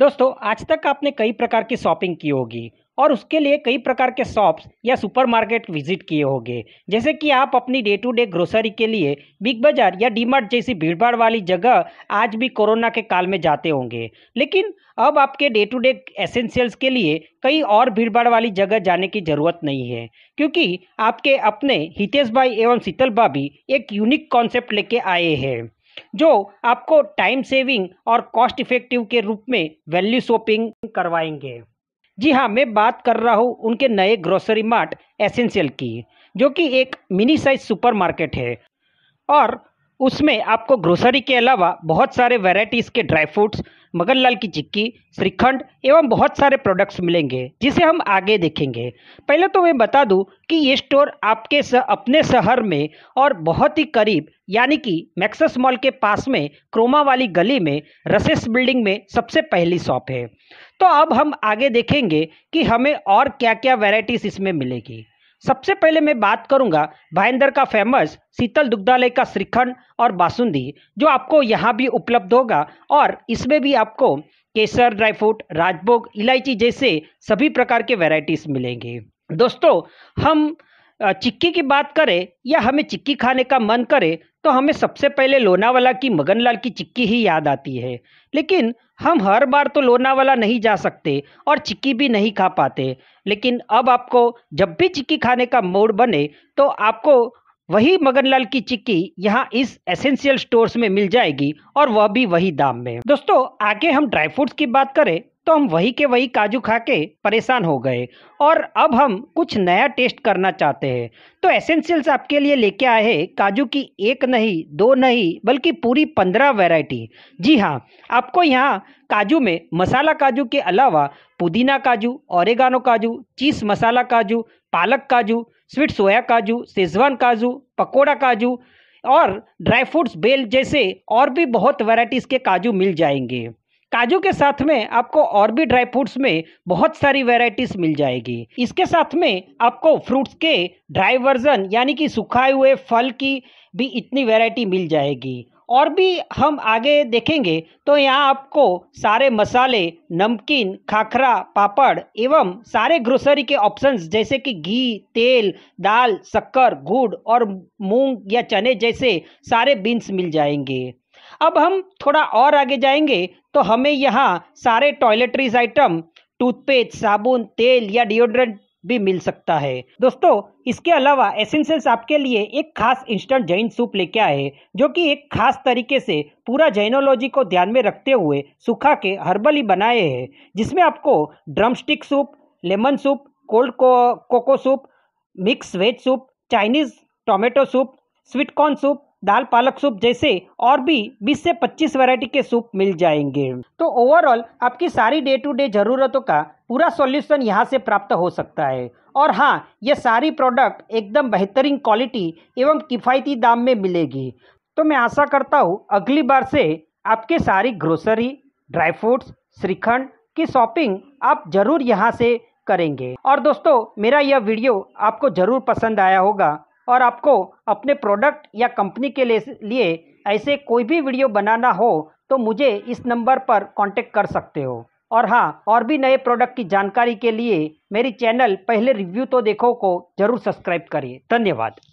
दोस्तों आज तक आपने कई प्रकार की शॉपिंग की होगी और उसके लिए कई प्रकार के शॉप्स या सुपरमार्केट विजिट किए होंगे जैसे कि आप अपनी डे टू डे ग्रोसरी के लिए बिग बाज़ार या डीमार्ट जैसी भीड़भाड़ वाली जगह आज भी कोरोना के काल में जाते होंगे लेकिन अब आपके डे टू डे एसेंशियल्स के लिए कई और भीड़भाड़ वाली जगह जाने की ज़रूरत नहीं है क्योंकि आपके अपने हितेश भाई एवं शीतल भाभी एक यूनिक कॉन्सेप्ट लेके आए हैं जो आपको टाइम सेविंग और कॉस्ट इफेक्टिव के रूप में वैल्यू शॉपिंग करवाएंगे जी हाँ मैं बात कर रहा हूँ उनके नए ग्रोसरी मार्ट एसेंशियल की जो कि एक मिनी साइज सुपरमार्केट है और उसमें आपको ग्रोसरी के अलावा बहुत सारे वेराइटीज के ड्राई फ्रूट्स मगनलाल की चिक्की श्रीखंड एवं बहुत सारे प्रोडक्ट्स मिलेंगे जिसे हम आगे देखेंगे पहले तो मैं बता दूं कि ये स्टोर आपके स, अपने शहर में और बहुत ही करीब यानी कि मैक्सस मॉल के पास में क्रोमा वाली गली में रसेस बिल्डिंग में सबसे पहली शॉप है तो अब हम आगे देखेंगे कि हमें और क्या क्या वेराइटीज़ इसमें मिलेगी सबसे पहले मैं बात करूंगा भाईंदर का फेमस शीतल दुग्धालय का श्रीखंड और बासुंदी जो आपको यहाँ भी उपलब्ध होगा और इसमें भी आपको केसर ड्राई फ्रूट राजभोग इलायची जैसे सभी प्रकार के वेराइटीज़ मिलेंगे दोस्तों हम चिक्की की बात करें या हमें चिक्की खाने का मन करे तो हमें सबसे पहले लोनावाला की मगनलाल की चिक्की ही याद आती है लेकिन हम हर बार तो लोनावाला नहीं जा सकते और चिक्की भी नहीं खा पाते लेकिन अब आपको जब भी चिक्की खाने का मूड बने तो आपको वही मगनलाल की चिक्की यहाँ इस एसेंशियल स्टोर्स में मिल जाएगी और वह भी वही दाम में दोस्तों आगे हम ड्राई फ्रूट्स की बात करें तो हम वही के वही काजू खा के परेशान हो गए और अब हम कुछ नया टेस्ट करना चाहते हैं तो एसेंशियल्स आपके लिए लेके आए हैं काजू की एक नहीं दो नहीं बल्कि पूरी पंद्रह वैरायटी जी हाँ आपको यहाँ काजू में मसाला काजू के अलावा पुदीना काजू औरगानो काजू चीस मसाला काजू पालक काजू स्वीट सोया काजू सेजवान काजू पकौड़ा काजू और ड्राई फ्रूट्स बेल जैसे और भी बहुत वैरायटीज़ के काजू मिल जाएंगे काजू के साथ में आपको और भी ड्राई फ्रूट्स में बहुत सारी वेराइटीज मिल जाएगी इसके साथ में आपको फ्रूट्स के ड्राई वर्जन यानी कि सुखाए हुए फल की भी इतनी वेराइटी मिल जाएगी और भी हम आगे देखेंगे तो यहाँ आपको सारे मसाले नमकीन खाखरा पापड़ एवं सारे ग्रोसरी के ऑप्शंस जैसे कि घी तेल दाल शक्कर गुड़ और मूंग या चने जैसे सारे बीन्स मिल जाएंगे अब हम थोड़ा और आगे जाएंगे तो हमें यहाँ सारे टॉयलेटरीज आइटम टूथपेस्ट साबुन तेल या डिओड्रेंट भी मिल सकता है दोस्तों इसके अलावा एसेंशियल्स आपके लिए एक खास इंस्टेंट जैन सूप लेके आए जो कि एक खास तरीके से पूरा जैनोलॉजी को ध्यान में रखते हुए सूखा के हर्बल ही बनाए हैं जिसमें आपको drumstick soup lemon soup cold cocoa soup mix veg soup Chinese tomato soup sweet corn soup दाल पालक सूप जैसे और भी 20 से 25 वैरायटी के सूप मिल जाएंगे तो ओवरऑल आपकी सारी डे टू डे ज़रूरतों का पूरा सॉल्यूशन यहाँ से प्राप्त हो सकता है और हाँ ये सारी प्रोडक्ट एकदम बेहतरीन क्वालिटी एवं किफ़ायती दाम में मिलेगी तो मैं आशा करता हूँ अगली बार से आपके सारी ग्रोसरी ड्राई फ्रूट्स श्रीखंड की शॉपिंग आप ज़रूर यहाँ से करेंगे और दोस्तों मेरा यह वीडियो आपको ज़रूर पसंद आया होगा और आपको अपने प्रोडक्ट या कंपनी के लिए ऐसे कोई भी वीडियो बनाना हो तो मुझे इस नंबर पर कांटेक्ट कर सकते हो और हाँ और भी नए प्रोडक्ट की जानकारी के लिए मेरी चैनल पहले रिव्यू तो देखो को जरूर सब्सक्राइब करिए धन्यवाद